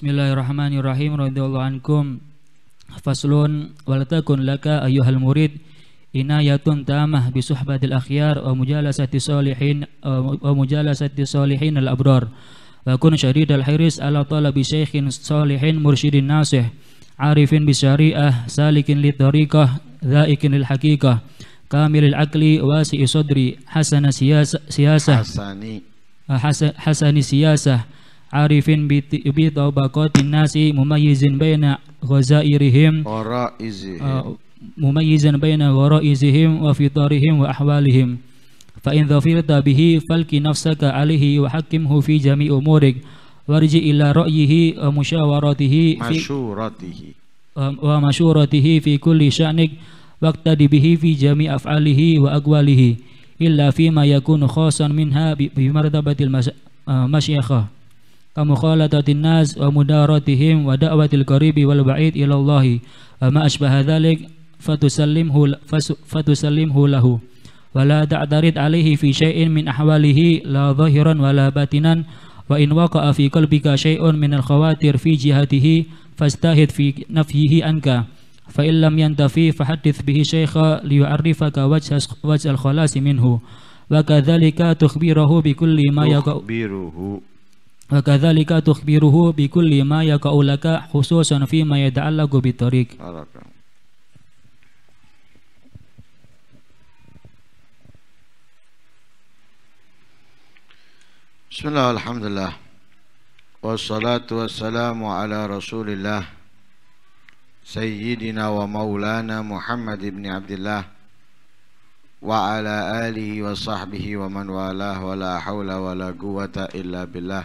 Bismillahirrahmanirrahim. Radhiyallahu ankum. Faslun walatakun laka ayyuhal murid inayatun tamah bi suhbatil akhyar wa mujalasati salihin wa mujalasati salihin al abrar. Wa kun syadidal hiris ala talabi syaikhin salihin mursyidin nasih arifin bi syariah salikin li tariqah dhaikin lil haqiqah kamilil akli wasi'i sadri hasana siyasah siyasah hasani hasani siyasah عارف بطبقات الناس مميز بين غزائرهم غرائزهم آه، مميزا بين غرائزهم وفطارهم وأحوالهم فإن ظفرت به فلك نفسك عليه وحكمه في جميع أمورك وارجع إلى رأيه ومشاورته مشورته آه، ومشورته في كل شأنك واقتدي به في جميع أفعاله وأقواله إلا فيما يكون خاصا منها بمرتبة المشيخة آه، كمخالطة الناس ومدارتهم ودعوة القريب والبعيد إلى الله وما أشبه ذلك فتسلمه, فتسلمه له ولا تعترض عليه في شيء من أحواله لا ظاهرا ولا باطنا وإن وقع في قلبك شيء من الخواطر في جهته فاستهد في نفيه عنك فإن لم ينتفي فحدث به شيخا ليعرفك وجه, وجه الخلاص منه وكذلك تخبره بكل ما يقع تخبره وكذلك تخبره بكل ما يقع لك خصوصا فيما يتعلق بالطريق بسم الله والحمد لله والصلاة والسلام على رسول الله سيدنا ومولانا محمد بن عبد الله وعلى آله وصحبه ومن والاه ولا حول ولا قوة إلا بالله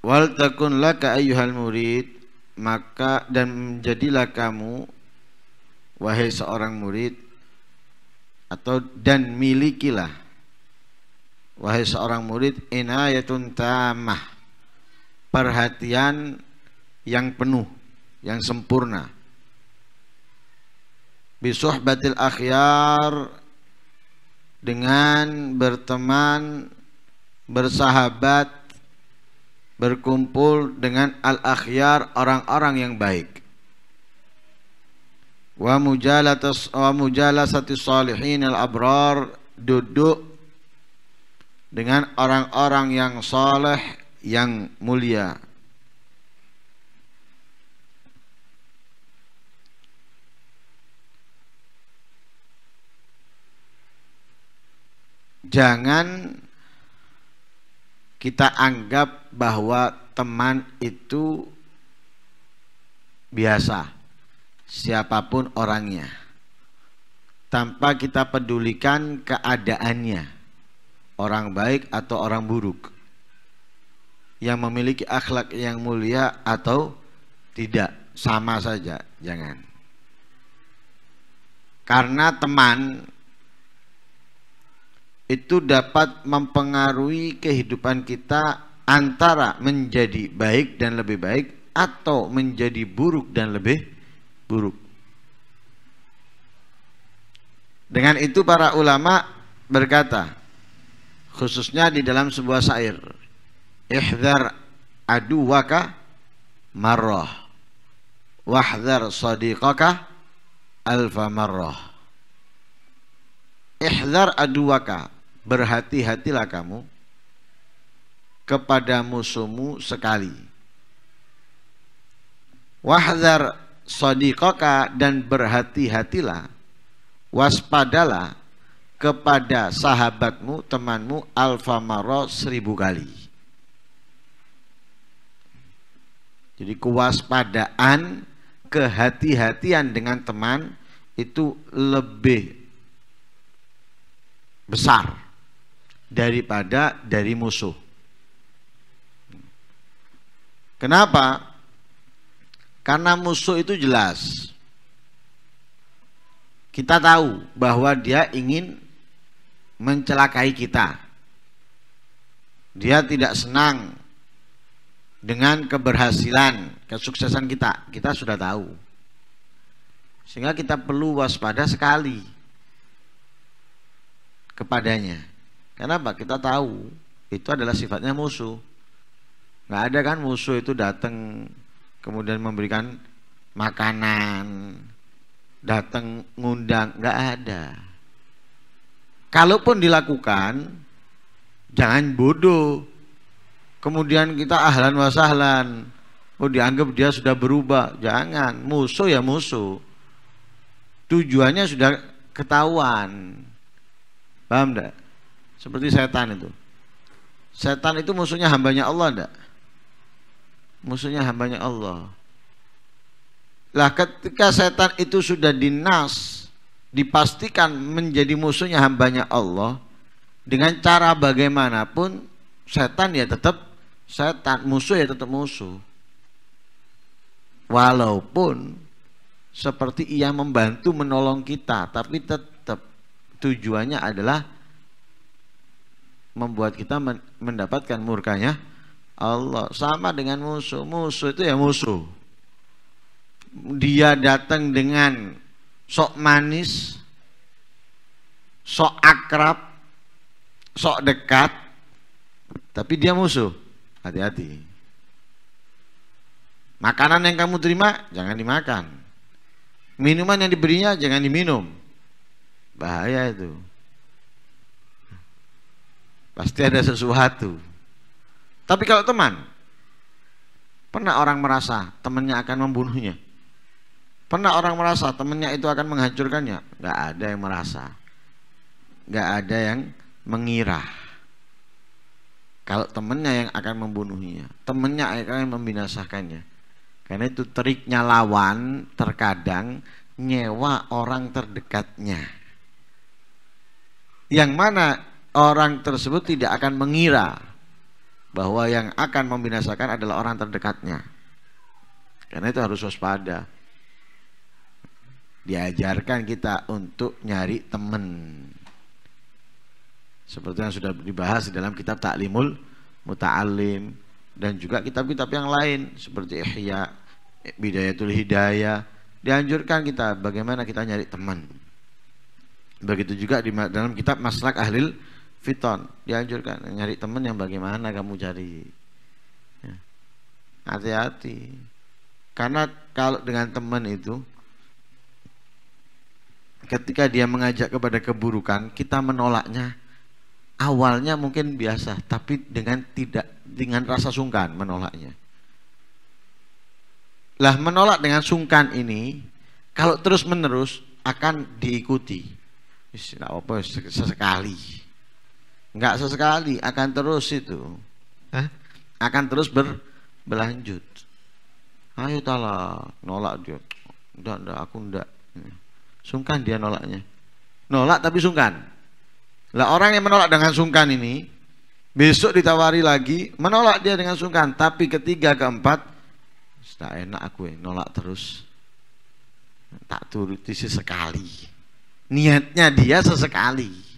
wal takun laka ayyuhal murid maka dan jadilah kamu wahai seorang murid atau dan milikilah wahai seorang murid inayatun tamah perhatian yang penuh yang sempurna bisuhbatil akhyar dengan berteman bersahabat berkumpul dengan al-akhyar orang-orang yang baik wa mujalatas wa mujalasati salihin al-abrar duduk dengan orang-orang yang saleh yang mulia jangan kita anggap bahwa teman itu biasa siapapun orangnya tanpa kita pedulikan keadaannya orang baik atau orang buruk yang memiliki akhlak yang mulia atau tidak sama saja jangan karena teman itu dapat mempengaruhi kehidupan kita antara menjadi baik dan lebih baik atau menjadi buruk dan lebih buruk. Dengan itu para ulama berkata khususnya di dalam sebuah syair ihdhar aduwaka marrah wahdhar sadiqaka alfa marrah ihdhar aduwaka berhati-hatilah kamu kepada musuhmu sekali. Wahzar sodikoka dan berhati-hatilah, waspadalah kepada sahabatmu, temanmu alfamaro seribu kali. Jadi kewaspadaan, kehati-hatian dengan teman itu lebih besar daripada dari musuh. Kenapa? Karena musuh itu jelas. Kita tahu bahwa dia ingin mencelakai kita. Dia tidak senang dengan keberhasilan, kesuksesan kita. Kita sudah tahu. Sehingga kita perlu waspada sekali kepadanya. Kenapa? Kita tahu itu adalah sifatnya musuh. Gak ada kan musuh itu datang kemudian memberikan makanan, datang ngundang, gak ada. Kalaupun dilakukan, jangan bodoh. Kemudian kita ahlan wasahlan. mau Oh dianggap dia sudah berubah. Jangan, musuh ya musuh. Tujuannya sudah ketahuan. Paham enggak? Seperti setan itu. Setan itu musuhnya hambanya Allah enggak? Musuhnya hambanya Allah. Lah ketika setan itu sudah dinas, dipastikan menjadi musuhnya hambanya Allah dengan cara bagaimanapun setan ya tetap setan, musuh ya tetap musuh. Walaupun seperti ia membantu menolong kita, tapi tetap tujuannya adalah membuat kita mendapatkan murkanya Allah sama dengan musuh musuh itu ya musuh dia datang dengan sok manis sok akrab sok dekat tapi dia musuh hati-hati makanan yang kamu terima jangan dimakan minuman yang diberinya jangan diminum bahaya itu Pasti ada sesuatu. Tapi kalau teman, pernah orang merasa temannya akan membunuhnya? Pernah orang merasa temannya itu akan menghancurkannya? Gak ada yang merasa. Gak ada yang mengira. Kalau temannya yang akan membunuhnya, temannya akan membinasakannya. Karena itu teriknya lawan terkadang nyewa orang terdekatnya. Yang mana orang tersebut tidak akan mengira bahwa yang akan membinasakan adalah orang terdekatnya. Karena itu harus waspada. Diajarkan kita untuk nyari teman. Seperti yang sudah dibahas di dalam kitab Taklimul Muta'alim dan juga kitab-kitab yang lain seperti Ihya, Bidayatul Hidayah. Dianjurkan kita bagaimana kita nyari teman. Begitu juga di dalam kitab Maslak Ahlil fiton dianjurkan nyari temen yang bagaimana kamu cari ya. hati-hati ya. karena kalau dengan temen itu ketika dia mengajak kepada keburukan kita menolaknya awalnya mungkin biasa tapi dengan tidak dengan rasa sungkan menolaknya lah menolak dengan sungkan ini kalau terus menerus akan diikuti tidak apa sesekali Enggak sesekali akan terus itu Hah? akan terus ber, berlanjut ayo tala nolak dia enggak enggak aku enggak sungkan dia nolaknya nolak tapi sungkan lah orang yang menolak dengan sungkan ini besok ditawari lagi menolak dia dengan sungkan tapi ketiga keempat tak enak aku ya, nolak terus tak turuti sesekali niatnya dia sesekali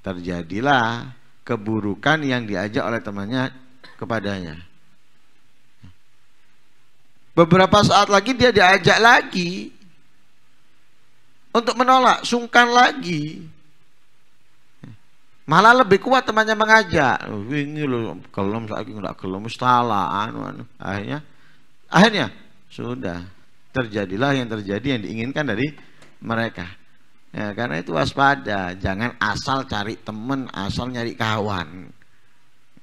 terjadilah keburukan yang diajak oleh temannya kepadanya. Beberapa saat lagi dia diajak lagi untuk menolak, sungkan lagi. Malah lebih kuat temannya mengajak. Ini loh, kelom lagi enggak kelom, salah anu anu. Akhirnya akhirnya sudah terjadilah yang terjadi yang diinginkan dari mereka. Ya, karena itu waspada, jangan asal cari temen, asal nyari kawan.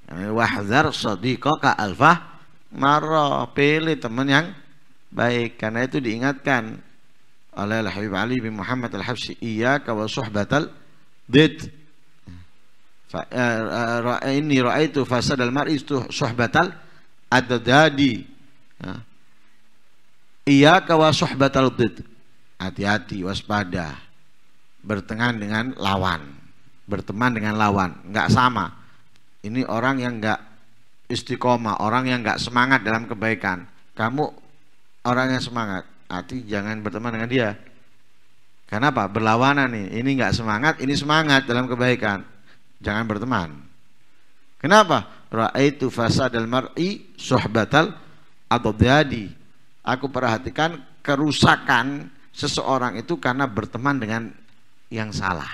Wahzar sadiqaka alfa, marra, pilih temen yang baik. Karena itu diingatkan oleh Al-Habib Ali bin Muhammad Al-Habsyi, iyyaka wa suhbatal did. Fa eh, eh, inni ra'aitu fasad al-mar'i suhbatal adadadi. Ya. Iyyaka wa suhbatal did. Hati-hati, waspada berteman dengan lawan berteman dengan lawan nggak sama ini orang yang nggak istiqomah orang yang nggak semangat dalam kebaikan kamu orang yang semangat hati jangan berteman dengan dia Kenapa? berlawanan nih ini nggak semangat ini semangat dalam kebaikan jangan berteman kenapa raaitu fasadal mar'i atau jadi aku perhatikan kerusakan seseorang itu karena berteman dengan yang salah.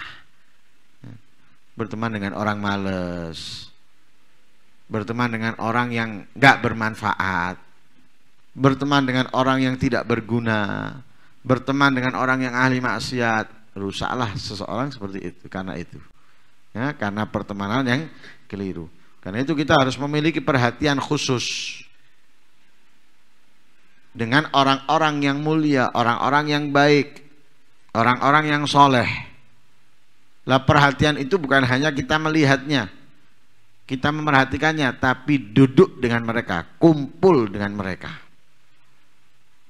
Berteman dengan orang males. Berteman dengan orang yang gak bermanfaat. Berteman dengan orang yang tidak berguna. Berteman dengan orang yang ahli maksiat. Rusaklah seseorang seperti itu karena itu. Ya, karena pertemanan yang keliru. Karena itu kita harus memiliki perhatian khusus dengan orang-orang yang mulia, orang-orang yang baik, orang-orang yang soleh lah perhatian itu bukan hanya kita melihatnya kita memerhatikannya tapi duduk dengan mereka kumpul dengan mereka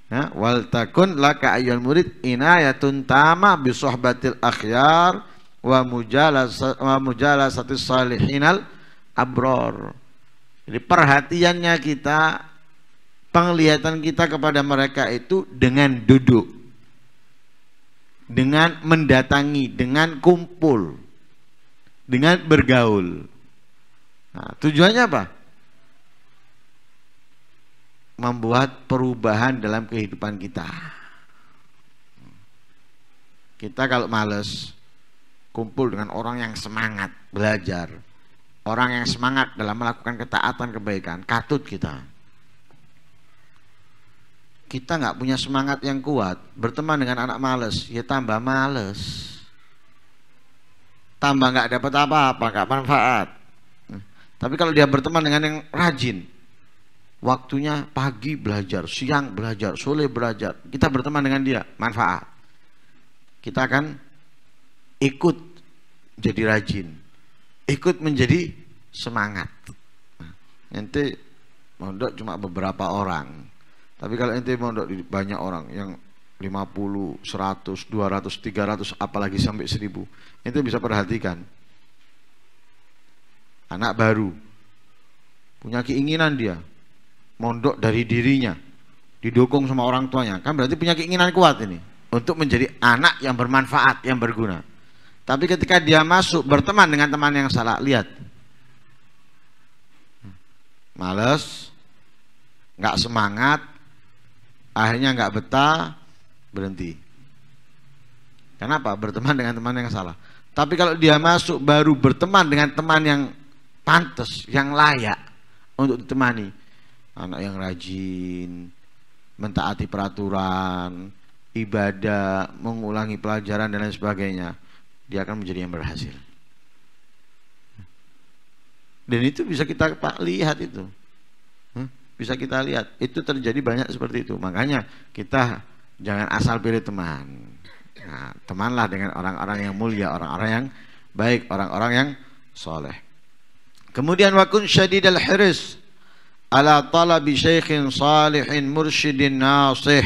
ya wal takun laka ayyul murid inayatun tama bisohbatil akhyar wa mujala satu salihinal abror jadi perhatiannya kita penglihatan kita kepada mereka itu dengan duduk dengan mendatangi, dengan kumpul, dengan bergaul. Nah, tujuannya apa? Membuat perubahan dalam kehidupan kita. Kita kalau males kumpul dengan orang yang semangat belajar, orang yang semangat dalam melakukan ketaatan kebaikan, katut kita kita nggak punya semangat yang kuat berteman dengan anak males ya tambah males tambah nggak dapat apa-apa nggak manfaat tapi kalau dia berteman dengan yang rajin waktunya pagi belajar siang belajar sore belajar kita berteman dengan dia manfaat kita akan ikut jadi rajin ikut menjadi semangat nanti mondok cuma beberapa orang tapi kalau ente mau banyak orang yang 50, 100, 200, 300 apalagi sampai 1000. Ente bisa perhatikan. Anak baru punya keinginan dia mondok dari dirinya didukung sama orang tuanya kan berarti punya keinginan kuat ini untuk menjadi anak yang bermanfaat yang berguna tapi ketika dia masuk berteman dengan teman yang salah lihat males nggak semangat akhirnya nggak betah berhenti kenapa berteman dengan teman yang salah tapi kalau dia masuk baru berteman dengan teman yang pantas yang layak untuk ditemani anak yang rajin mentaati peraturan ibadah mengulangi pelajaran dan lain sebagainya dia akan menjadi yang berhasil dan itu bisa kita lihat itu bisa kita lihat itu terjadi banyak seperti itu makanya kita jangan asal pilih teman nah, temanlah dengan orang-orang yang mulia orang-orang yang baik orang-orang yang soleh kemudian wakun syadid al hiris ala talabi syekhin salihin mursyidin nasih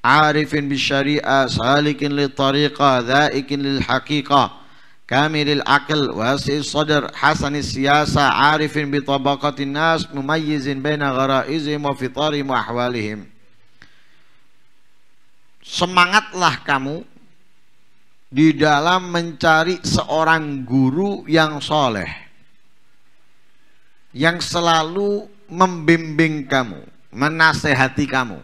arifin syariah salikin li tariqah dhaikin lil haqiqah kamilil akal wasi sadar hasani siyasa arifin bi tabaqatin nas mumayyizin baina gharaizihim wa fitarihim wa ahwalihim semangatlah kamu di dalam mencari seorang guru yang soleh yang selalu membimbing kamu menasehati kamu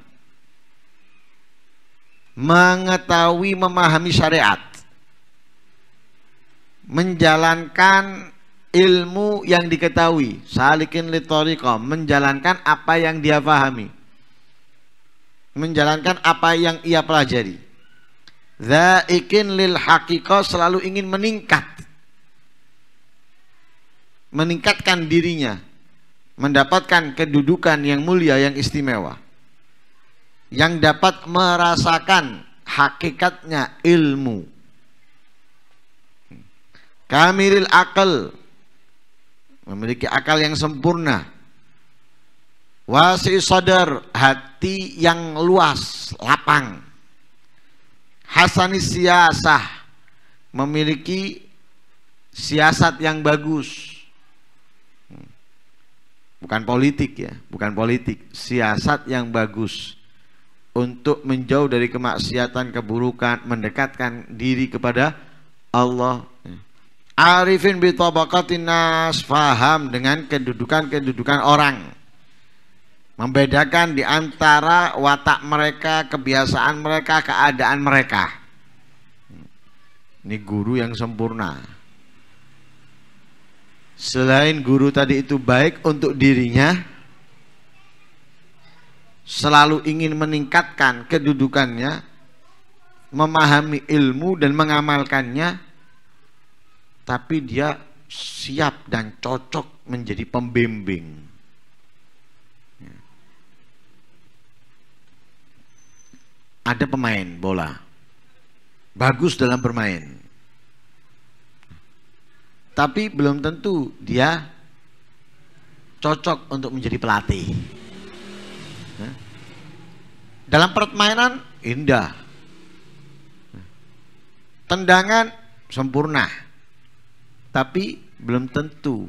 mengetahui memahami syariat menjalankan ilmu yang diketahui salikin litoriko menjalankan apa yang dia pahami menjalankan apa yang ia pelajari zaikin lil hakiko selalu ingin meningkat meningkatkan dirinya mendapatkan kedudukan yang mulia yang istimewa yang dapat merasakan hakikatnya ilmu Kamilil akal memiliki akal yang sempurna. Wasi sadar hati yang luas, lapang. Hasani siasah memiliki siasat yang bagus. Bukan politik ya, bukan politik, siasat yang bagus untuk menjauh dari kemaksiatan, keburukan, mendekatkan diri kepada Allah. Arifin bitabakatin nas faham dengan kedudukan-kedudukan orang. Membedakan di antara watak mereka, kebiasaan mereka, keadaan mereka. Ini guru yang sempurna. Selain guru tadi itu baik untuk dirinya, selalu ingin meningkatkan kedudukannya, memahami ilmu dan mengamalkannya, tapi dia siap dan cocok menjadi pembimbing. Ada pemain bola, bagus dalam bermain, tapi belum tentu dia cocok untuk menjadi pelatih. Dalam permainan indah, tendangan sempurna, tapi belum tentu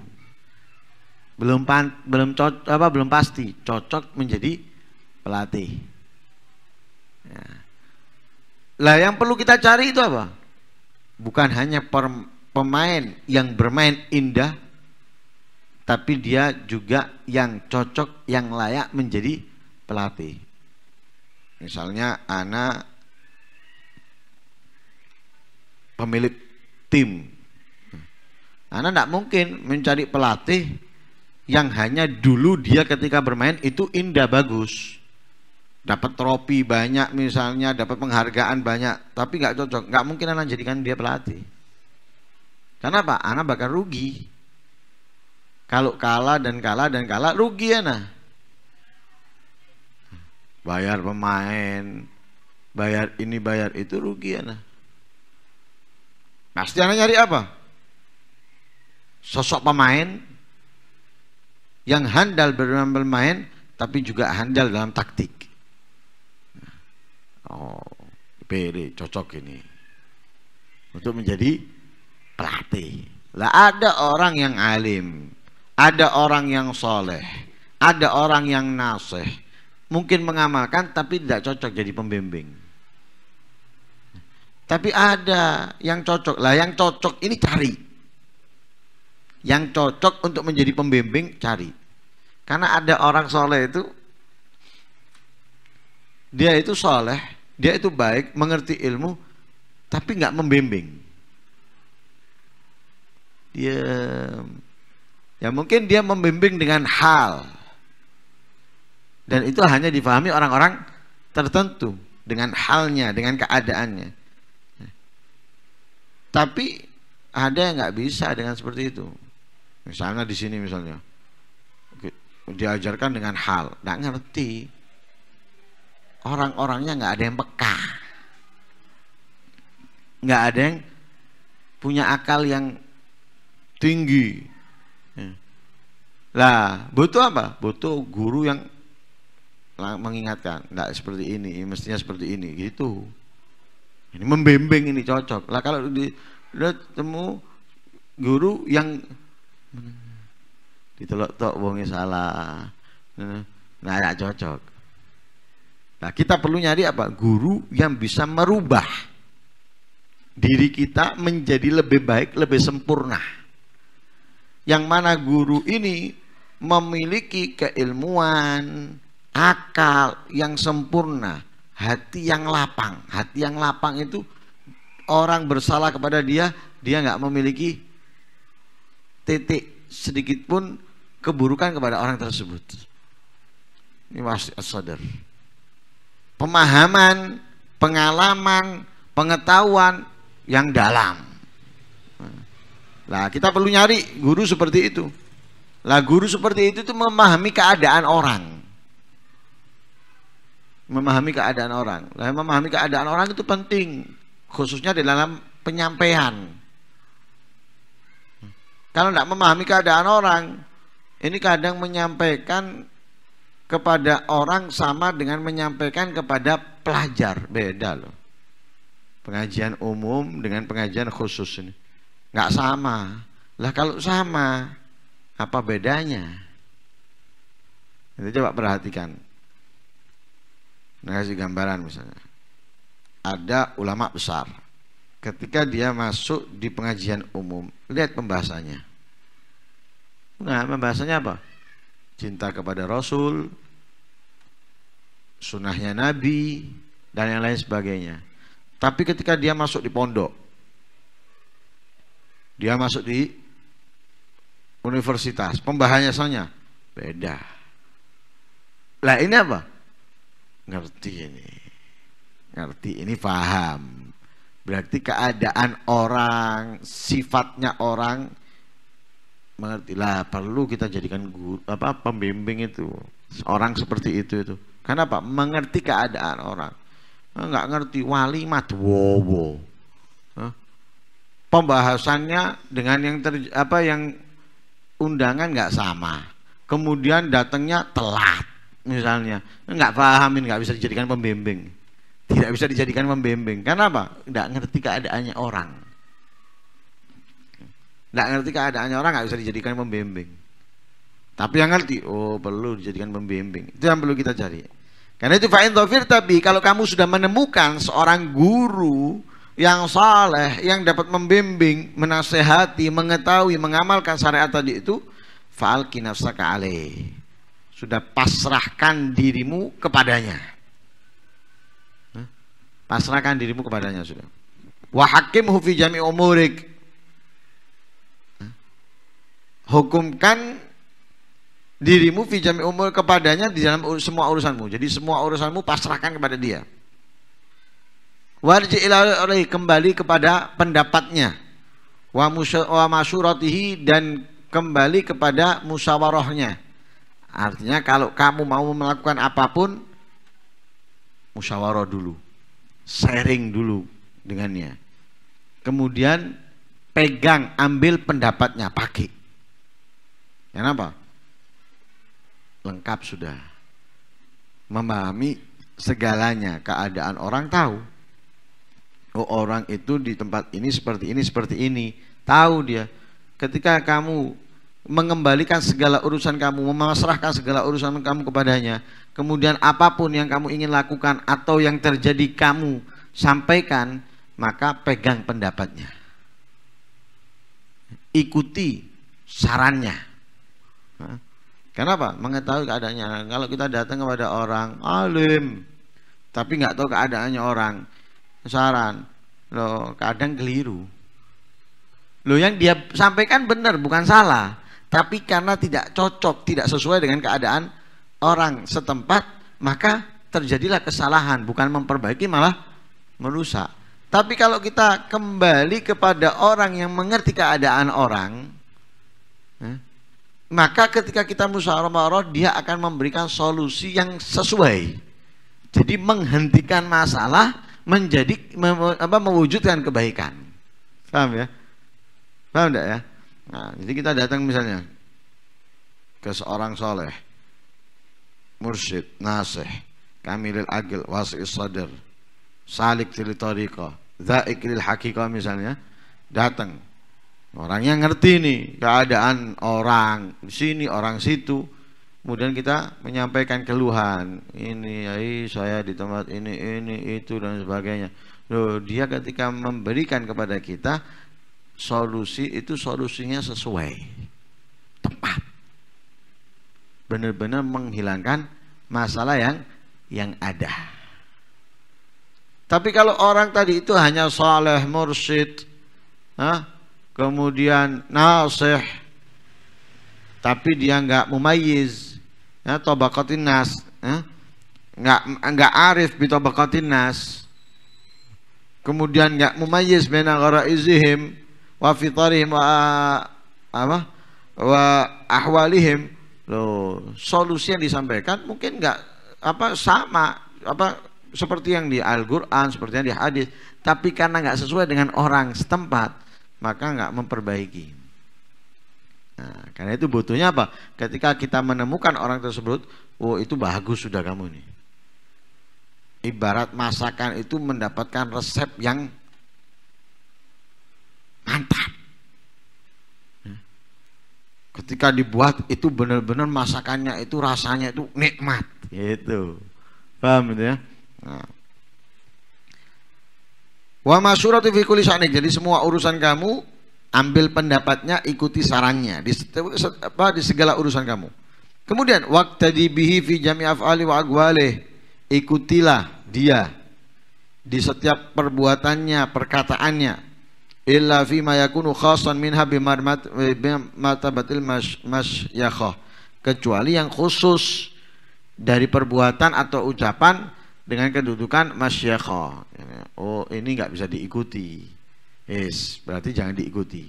belum pan, belum cocok apa belum pasti cocok menjadi pelatih. Ya. Lah yang perlu kita cari itu apa? Bukan hanya per, pemain yang bermain indah, tapi dia juga yang cocok, yang layak menjadi pelatih. Misalnya anak pemilik tim karena tidak mungkin mencari pelatih yang hanya dulu dia ketika bermain itu indah bagus. Dapat trofi banyak misalnya, dapat penghargaan banyak, tapi nggak cocok. Nggak mungkin anak jadikan dia pelatih. Karena apa? Anak bakal rugi. Kalau kalah dan kalah dan kalah, rugi ya nah. Bayar pemain, bayar ini bayar itu rugi ya nah. Pasti anak nyari apa? sosok pemain yang handal dalam bermain tapi juga handal dalam taktik. Oh, PD cocok ini untuk menjadi pelatih. Lah ada orang yang alim, ada orang yang soleh, ada orang yang nasih. mungkin mengamalkan tapi tidak cocok jadi pembimbing. Tapi ada yang cocok lah, yang cocok ini cari yang cocok untuk menjadi pembimbing cari karena ada orang soleh itu dia itu soleh dia itu baik mengerti ilmu tapi nggak membimbing dia ya mungkin dia membimbing dengan hal dan itu hanya difahami orang-orang tertentu dengan halnya dengan keadaannya tapi ada yang nggak bisa dengan seperti itu Misalnya di sini misalnya diajarkan dengan hal, nggak ngerti. Orang-orangnya nggak ada yang peka, nggak ada yang punya akal yang tinggi. Ya. Lah, butuh apa? Butuh guru yang mengingatkan, nggak seperti ini, mestinya seperti ini, gitu. Ini membimbing ini cocok. Lah kalau di temu guru yang Ditelok tok wonge salah. Nah, tidak cocok. Nah, kita perlu nyari apa? Guru yang bisa merubah diri kita menjadi lebih baik, lebih sempurna. Yang mana guru ini memiliki keilmuan, akal yang sempurna, hati yang lapang. Hati yang lapang itu orang bersalah kepada dia, dia nggak memiliki titik sedikit pun keburukan kepada orang tersebut. Ini wasi sadar. Pemahaman, pengalaman, pengetahuan yang dalam. Nah, kita perlu nyari guru seperti itu. Lah guru seperti itu tuh memahami keadaan orang. Memahami keadaan orang. Lah memahami keadaan orang itu penting khususnya di dalam penyampaian. Kalau tidak memahami keadaan orang, ini kadang menyampaikan kepada orang sama dengan menyampaikan kepada pelajar, beda loh. Pengajian umum dengan pengajian khusus ini nggak sama. Lah kalau sama, apa bedanya? Itu coba perhatikan. Nah, kasih gambaran misalnya. Ada ulama besar, ketika dia masuk di pengajian umum lihat pembahasannya nah pembahasannya apa cinta kepada Rasul sunnahnya Nabi dan yang lain sebagainya tapi ketika dia masuk di pondok dia masuk di universitas pembahasannya beda lah ini apa ngerti ini ngerti ini paham Berarti keadaan orang, sifatnya orang mengerti lah perlu kita jadikan guru apa pembimbing itu orang seperti itu itu. Karena apa? Mengerti keadaan orang. Enggak ngerti wali madwowo. Pembahasannya dengan yang ter, apa yang undangan enggak sama. Kemudian datangnya telat misalnya, Enggak pahamin, enggak bisa dijadikan pembimbing tidak bisa dijadikan membimbing. Karena apa? Tidak ngerti keadaannya orang. Tidak ngerti keadaannya orang nggak bisa dijadikan membimbing. Tapi yang ngerti, oh perlu dijadikan membimbing. Itu yang perlu kita cari. Karena itu fa'in tofir, tapi kalau kamu sudah menemukan seorang guru yang saleh, yang dapat membimbing, menasehati, mengetahui, mengamalkan syariat tadi itu, fa'al kinafsaka alaih. Sudah pasrahkan dirimu kepadanya. Pasrahkan dirimu kepadanya sudah. Wa hakim hufi jami umurik. Hukumkan dirimu fi jami umur kepadanya di dalam semua urusanmu. Jadi semua urusanmu pasrahkan kepada dia. Warji oleh kembali kepada pendapatnya. Wa masyuratihi dan kembali kepada musyawarahnya. Artinya kalau kamu mau melakukan apapun musyawarah dulu sharing dulu dengannya. Kemudian pegang, ambil pendapatnya, pakai. Kenapa? Lengkap sudah. Memahami segalanya, keadaan orang tahu. Oh, orang itu di tempat ini seperti ini, seperti ini. Tahu dia. Ketika kamu mengembalikan segala urusan kamu, memasrahkan segala urusan kamu kepadanya. Kemudian apapun yang kamu ingin lakukan atau yang terjadi kamu sampaikan, maka pegang pendapatnya. Ikuti sarannya. Kenapa? Mengetahui keadaannya. Kalau kita datang kepada orang alim, tapi nggak tahu keadaannya orang, saran, loh kadang keliru. Loh yang dia sampaikan benar, bukan salah tapi karena tidak cocok, tidak sesuai dengan keadaan orang setempat, maka terjadilah kesalahan, bukan memperbaiki malah merusak. Tapi kalau kita kembali kepada orang yang mengerti keadaan orang, eh, maka ketika kita musyawarah dia akan memberikan solusi yang sesuai. Jadi menghentikan masalah menjadi apa mewujudkan kebaikan. Paham ya? Paham enggak ya? Nah, jadi kita datang misalnya ke seorang soleh, mursyid, nasih, kamilil agil, wasi'is sadar, salik til tariqah, zaik misalnya, datang. Orang yang ngerti nih keadaan orang sini, orang situ. Kemudian kita menyampaikan keluhan, ini ya saya di tempat ini, ini, itu dan sebagainya. Loh, dia ketika memberikan kepada kita, solusi itu solusinya sesuai tepat benar-benar menghilangkan masalah yang yang ada tapi kalau orang tadi itu hanya saleh mursyid nah, kemudian nasih tapi dia nggak mumayyiz ya tabaqatin nas ya, nggak nggak arif bi tabaqatin nas kemudian nggak mumayyiz baina gharaizihim wa fitarihim wa apa wa ahwalihim loh solusi yang disampaikan mungkin nggak apa sama apa seperti yang di Al-Quran seperti yang di hadis tapi karena nggak sesuai dengan orang setempat maka nggak memperbaiki Nah, karena itu butuhnya apa? Ketika kita menemukan orang tersebut, oh itu bagus sudah kamu ini. Ibarat masakan itu mendapatkan resep yang Mantap. Ya. Ketika dibuat itu benar-benar masakannya itu rasanya itu nikmat. Itu. Paham itu ya? Nah. Wa masyuratu fi kulli Jadi semua urusan kamu ambil pendapatnya, ikuti sarannya di, apa, di segala urusan kamu. Kemudian waqtadi bihi fi jami af'ali wa agwalih. Ikutilah dia di setiap perbuatannya, perkataannya illa fi ma yakunu khasan minha bimatabatil eh, masyakhah kecuali yang khusus dari perbuatan atau ucapan dengan kedudukan masyakhah oh ini nggak bisa diikuti yes berarti jangan diikuti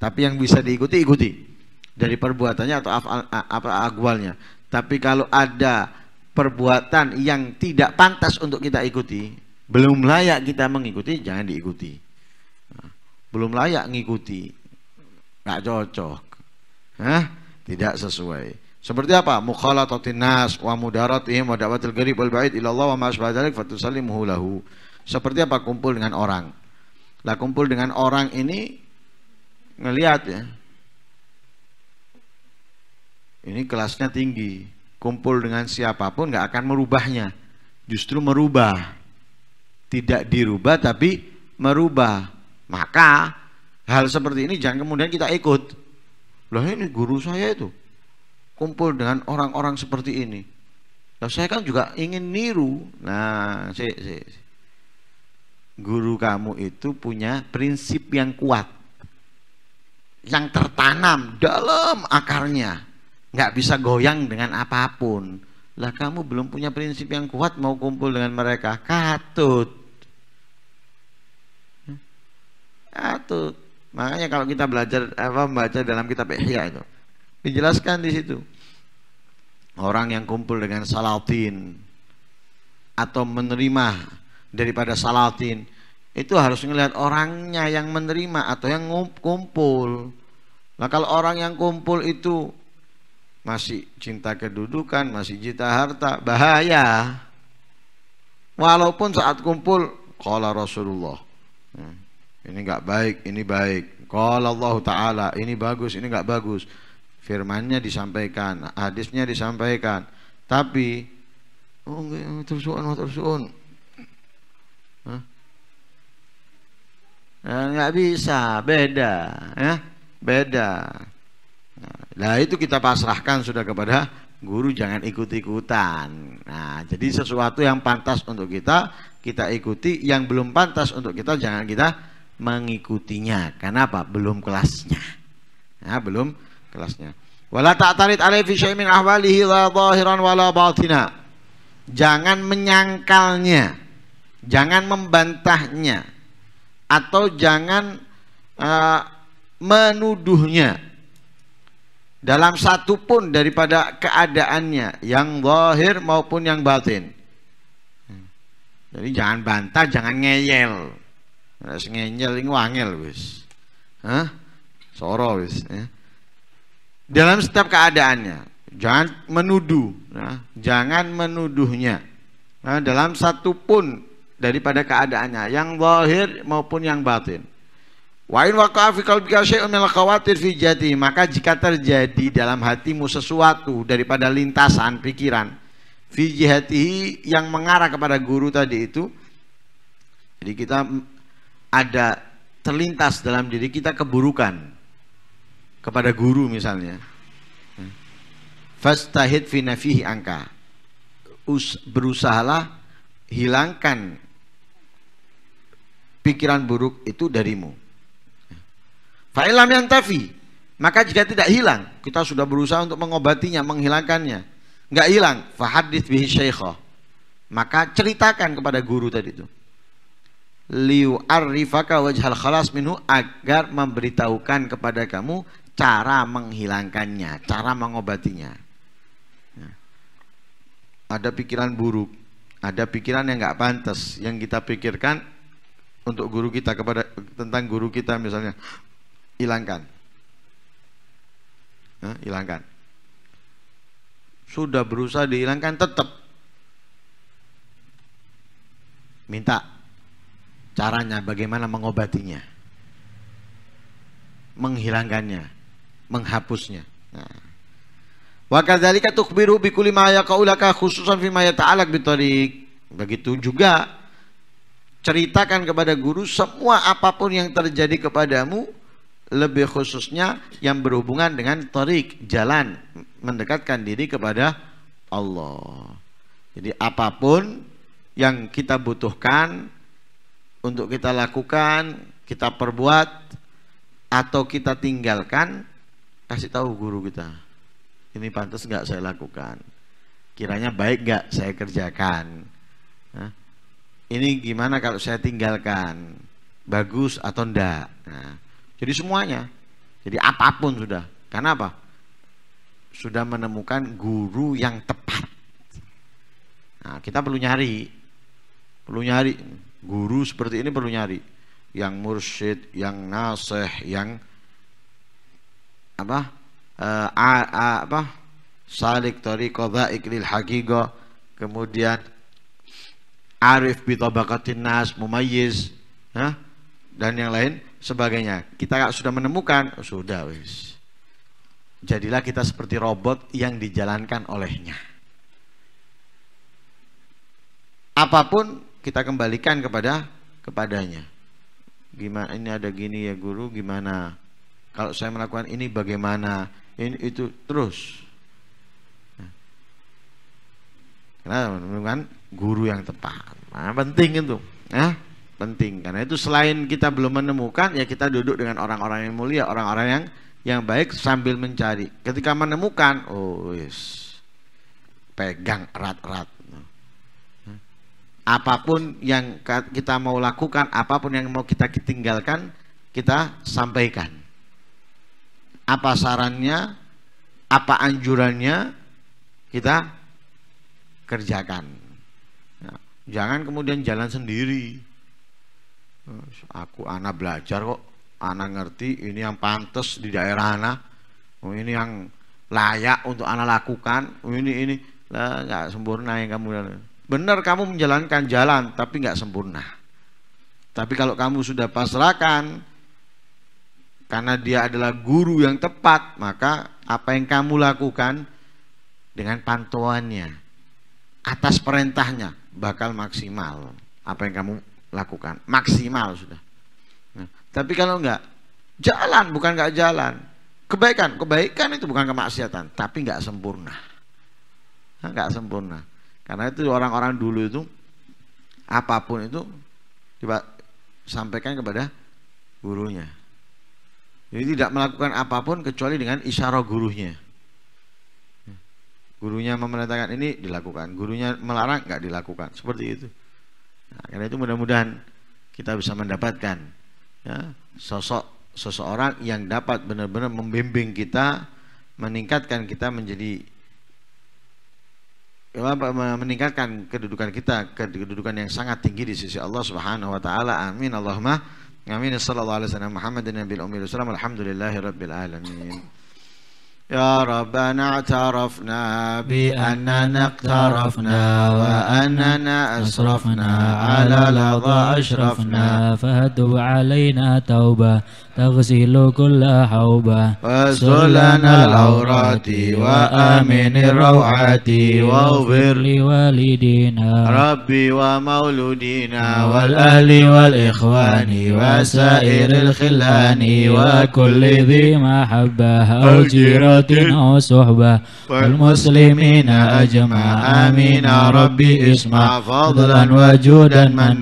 tapi yang bisa diikuti ikuti dari perbuatannya atau apa agwalnya tapi kalau ada perbuatan yang tidak pantas untuk kita ikuti belum layak kita mengikuti jangan diikuti belum layak ngikuti nggak cocok Hah? tidak sesuai seperti apa mukhalatatin nas wa mudaratihim wa da'watil gharib wal ba'id ila Allah wa ma asbaha dzalik muhulahu. lahu seperti apa kumpul dengan orang lah kumpul dengan orang ini ngelihat ya ini kelasnya tinggi kumpul dengan siapapun nggak akan merubahnya justru merubah tidak dirubah tapi merubah maka hal seperti ini jangan kemudian kita ikut. Loh ini guru saya itu kumpul dengan orang-orang seperti ini. Loh saya kan juga ingin niru. Nah, si, si, si. guru kamu itu punya prinsip yang kuat. Yang tertanam dalam akarnya. Nggak bisa goyang dengan apapun. Lah kamu belum punya prinsip yang kuat mau kumpul dengan mereka. Katut. Satu. Makanya kalau kita belajar apa membaca dalam kitab Ihya itu dijelaskan di situ. Orang yang kumpul dengan salatin atau menerima daripada salatin itu harus melihat orangnya yang menerima atau yang kumpul. Nah kalau orang yang kumpul itu masih cinta kedudukan, masih cinta harta, bahaya. Walaupun saat kumpul, kala Rasulullah. Hmm. Ini enggak baik, ini baik. Qala Allah Ta'ala, ini bagus, ini enggak bagus. Firmannya disampaikan, hadisnya disampaikan. Tapi oh tersuun, tersuun. Hah? Enggak ya, bisa, beda, ya. Beda. Nah, itu kita pasrahkan sudah kepada guru jangan ikut-ikutan. Nah, jadi sesuatu yang pantas untuk kita, kita ikuti, yang belum pantas untuk kita jangan kita mengikutinya. Karena apa? Belum kelasnya. Ya, belum kelasnya. Wala ta'tarid alaihi fi ahwalihi la zahiran wala batina. Jangan menyangkalnya. Jangan membantahnya atau jangan uh, menuduhnya dalam satu pun daripada keadaannya yang zahir maupun yang batin. Jadi jangan bantah, jangan ngeyel. Nek ngenyel ing wangel wis. Hah? Soro wis ya. Dalam setiap keadaannya, jangan menuduh, ya. jangan menuduhnya. Nah, dalam satu pun daripada keadaannya, yang zahir maupun yang batin. Wa in waqa'a fi qalbika syai'un min maka jika terjadi dalam hatimu sesuatu daripada lintasan pikiran fi yang mengarah kepada guru tadi itu. Jadi kita ada terlintas dalam diri kita keburukan kepada guru misalnya fastahid fi nafihi angka berusahalah hilangkan pikiran buruk itu darimu fa'ilam yang tafi maka jika tidak hilang kita sudah berusaha untuk mengobatinya menghilangkannya nggak hilang fahadith bihi syaikha maka ceritakan kepada guru tadi itu liu arifaka wajhal khalas minhu agar memberitahukan kepada kamu cara menghilangkannya, cara mengobatinya. Ya. ada pikiran buruk, ada pikiran yang nggak pantas yang kita pikirkan untuk guru kita kepada tentang guru kita misalnya hilangkan, nah, hilangkan. Sudah berusaha dihilangkan tetap minta caranya bagaimana mengobatinya menghilangkannya menghapusnya nah. Wa kadzalika tukhbiru bi kulli ma yaqulaka khususan fi ma yata'allaq bitariq. Begitu juga ceritakan kepada guru semua apapun yang terjadi kepadamu lebih khususnya yang berhubungan dengan tarik jalan mendekatkan diri kepada Allah. Jadi apapun yang kita butuhkan untuk kita lakukan, kita perbuat atau kita tinggalkan, kasih tahu guru kita. Ini pantas nggak saya lakukan. Kiranya baik nggak saya kerjakan. Nah, ini gimana kalau saya tinggalkan? Bagus atau enggak? Nah, jadi semuanya. Jadi apapun sudah. Karena apa? Sudah menemukan guru yang tepat. Nah, kita perlu nyari. Perlu nyari Guru seperti ini perlu nyari. Yang mursyid, yang nasih, yang apa? Uh, a, a, apa? Salik tariqa baik lil Kemudian arif bitabakatin nas mumayyiz huh? dan yang lain sebagainya. Kita sudah menemukan, oh, sudah wis. Jadilah kita seperti robot yang dijalankan olehnya. Apapun kita kembalikan kepada kepadanya. Gimana ini ada gini ya guru, gimana? Kalau saya melakukan ini bagaimana? Ini itu terus. Nah. Karena menemukan guru yang tepat. Nah, penting itu. Nah, penting karena itu selain kita belum menemukan ya kita duduk dengan orang-orang yang mulia, orang-orang yang yang baik sambil mencari. Ketika menemukan, oh yes, pegang erat-erat. Nah apapun yang kita mau lakukan, apapun yang mau kita tinggalkan, kita sampaikan. Apa sarannya, apa anjurannya, kita kerjakan. Ya, jangan kemudian jalan sendiri. Aku anak belajar kok, anak ngerti ini yang pantas di daerah anak, oh, ini yang layak untuk anak lakukan, oh, ini ini nggak sempurna yang kamu lakukan. Benar kamu menjalankan jalan tapi nggak sempurna. Tapi kalau kamu sudah pasrahkan karena dia adalah guru yang tepat, maka apa yang kamu lakukan dengan pantauannya atas perintahnya bakal maksimal apa yang kamu lakukan maksimal sudah nah, tapi kalau enggak jalan bukan enggak jalan kebaikan kebaikan itu bukan kemaksiatan tapi enggak sempurna enggak sempurna karena itu orang-orang dulu itu apapun itu disampaikan kepada gurunya. Jadi tidak melakukan apapun kecuali dengan isyarat gurunya. Gurunya memerintahkan ini dilakukan, gurunya melarang nggak dilakukan, seperti itu. Nah, karena itu mudah-mudahan kita bisa mendapatkan ya, sosok seseorang yang dapat benar-benar membimbing kita, meningkatkan kita menjadi Eh, meningkatkan kedudukan kita kedudukan yang sangat tinggi di sisi Allah Subhanahu wa taala. Amin. Allahumma amin sallallahu alaihi wasallam Muhammadin nabiyil ummi wasallam. Alhamdulillahirabbil alamin. يا ربنا اعترفنا بأننا اقترفنا وأننا أسرفنا على لظى أشرفنا فهدوا علينا توبة تغسل كل حوبة واستر لنا العورات وآمن الروعات واغفر لوالدينا ربي ومولودينا والأهل والإخوان وسائر الخلان وكل ذي محبة أو جيران صداقة وصحبة والمسلمين أجمع آمين ربي اسمع فضلا وجودا من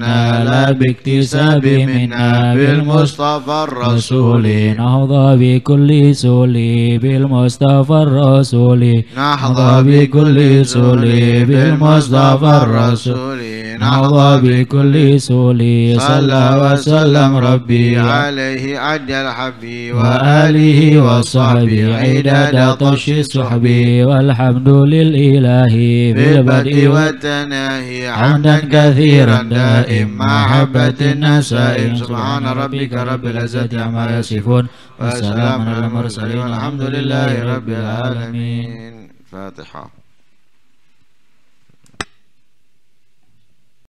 لا باكتساب منا بالمصطفى الرسول نحظى بكل سولي بالمصطفى الرسول نحظى بكل سولي بالمصطفى الرسول نحظى بكل سولي صلى وسلم ربي عليه عد حبي وآله وصحبه عيدا لطش طش السحب والحمد للإله في البدء والتناهي حمدا كثيرا دائم محبة النسائم سبحان ربك رب العزة عما يصفون والسلام على المرسلين والحمد لله رب العالمين فاتحة